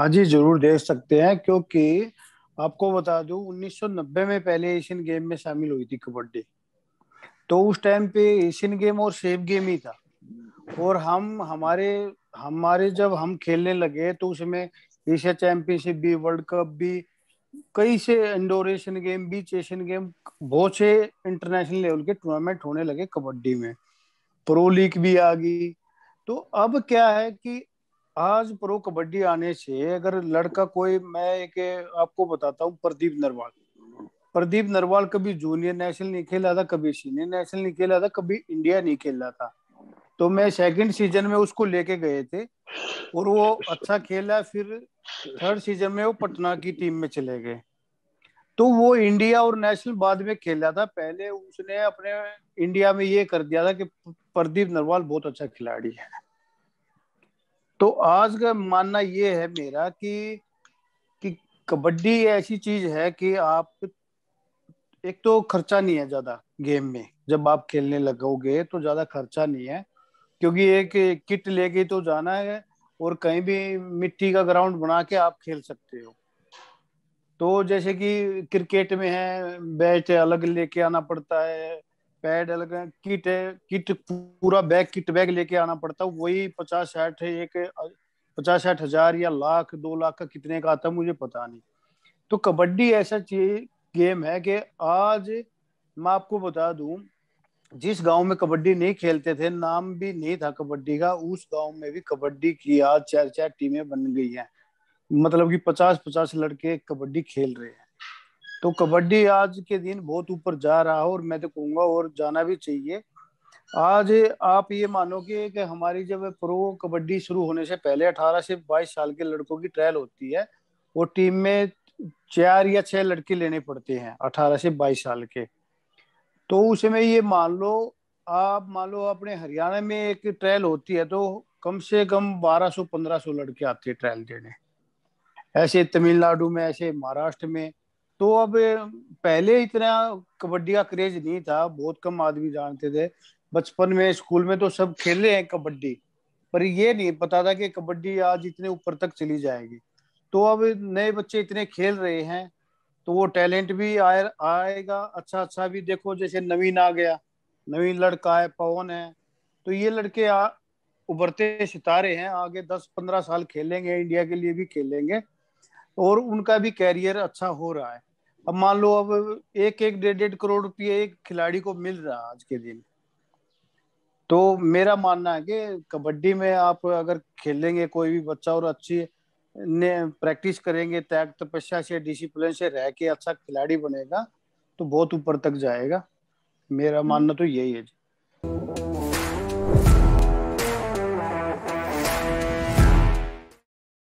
हाँ जी जरूर देख सकते हैं क्योंकि आपको बता दू 1990 में पहले एशियन गेम में शामिल हुई थी कबड्डी तो उस टाइम पे एशियन गेम और सेफ गेम ही था और हम हमारे हमारे जब हम खेलने लगे तो उसमें एशिया चैंपियनशिप भी वर्ल्ड कप भी कई से इंडोर एशियन गेम भी एशियन गेम बहुत से इंटरनेशनल लेवल के टूर्नामेंट होने लगे कबड्डी में प्रो लीग भी आ गई तो अब क्या है कि आज प्रो कबड्डी आने से अगर लड़का कोई मैं एक आपको बताता हूँ प्रदीप नरवाल प्रदीप नरवाल कभी जूनियर नेशनल नहीं खेला था कभी सीनियर नेशनल नहीं खेला था कभी इंडिया नहीं खेला था तो मैं सेकंड सीजन में उसको लेके गए थे और वो अच्छा खेला फिर थर्ड सीजन में वो पटना की टीम में चले गए तो वो इंडिया और नेशनल बाद में खेला था पहले उसने अपने इंडिया में ये कर दिया था कि प्रदीप नरवाल बहुत अच्छा खिलाड़ी है तो आज का मानना ये है मेरा कि कि कबड्डी ऐसी चीज है कि आप एक तो खर्चा नहीं है ज्यादा गेम में जब आप खेलने लगोगे तो ज्यादा खर्चा नहीं है क्योंकि एक किट लेके तो जाना है और कहीं भी मिट्टी का ग्राउंड बना के आप खेल सकते हो तो जैसे कि क्रिकेट में है बैट अलग लेके आना पड़ता है पैड अलग है किट है किट पूरा बैग किट बैग लेके आना पड़ता है वही पचास साठ एक पचास साठ हजार या लाख दो लाख का कितने का आता है मुझे पता नहीं तो कबड्डी ऐसा चीज गेम है कि आज मैं आपको बता दू जिस गांव में कबड्डी नहीं खेलते थे नाम भी नहीं था कबड्डी का उस गांव में भी कबड्डी की आज चार चार टीमें बन गई हैं मतलब कि पचास पचास लड़के कबड्डी खेल रहे हैं तो कबड्डी आज के दिन बहुत ऊपर जा रहा है और मैं तो कहूंगा और जाना भी चाहिए आज आप ये मानोगे कि हमारी जब प्रो कबड्डी शुरू होने से पहले 18 से 22 साल के लड़कों की ट्रायल होती है वो टीम में चार या छह लड़के लेने पड़ते हैं 18 से 22 साल के तो उसमें ये मान लो आप मान लो अपने हरियाणा में एक ट्रायल होती है तो कम से कम 1200-1500 लड़के आते हैं ट्रायल देने ऐसे तमिलनाडु में ऐसे महाराष्ट्र में तो अब पहले इतना कबड्डी का क्रेज नहीं था बहुत कम आदमी जानते थे बचपन में स्कूल में तो सब खेले हैं कबड्डी पर ये नहीं पता था कि कबड्डी आज इतने ऊपर तक चली जाएगी तो अब नए बच्चे इतने खेल रहे हैं तो वो टैलेंट भी आए आएगा अच्छा अच्छा भी देखो जैसे नवीन आ गया नवीन लड़का है पवन है तो ये लड़के आ, उभरते सितारे हैं आगे दस पंद्रह साल खेलेंगे इंडिया के लिए भी खेलेंगे और उनका भी कैरियर अच्छा हो रहा है अब मान लो अब एक एक डेढ़ डेढ़ करोड़ रुपये एक खिलाड़ी को मिल रहा आज के दिन तो मेरा मानना है कि कबड्डी में आप अगर खेलेंगे कोई भी बच्चा और अच्छी ने प्रैक्टिस करेंगे त्याग तपस्या से डिसिप्लिन से रह के अच्छा खिलाड़ी बनेगा तो बहुत ऊपर तक जाएगा मेरा मानना तो यही है जी